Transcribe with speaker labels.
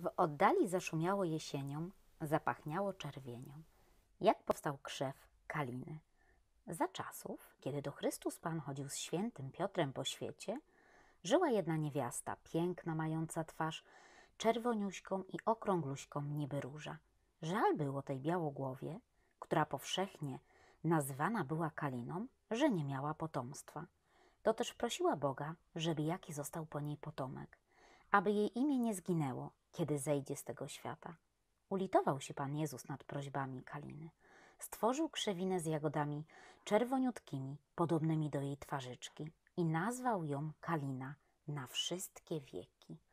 Speaker 1: W oddali zaszumiało jesienią, zapachniało czerwienią. Jak powstał krzew kaliny? Za czasów, kiedy do Chrystus Pan chodził z świętym Piotrem po świecie, żyła jedna niewiasta, piękna, mająca twarz czerwoniuśką i okrągluśką niby róża. Żal było tej białogłowie, która powszechnie nazwana była Kaliną, że nie miała potomstwa. To też prosiła Boga, żeby jaki został po niej potomek aby jej imię nie zginęło, kiedy zejdzie z tego świata. Ulitował się Pan Jezus nad prośbami Kaliny. Stworzył krzewinę z jagodami czerwoniutkimi, podobnymi do jej twarzyczki i nazwał ją Kalina na wszystkie wieki.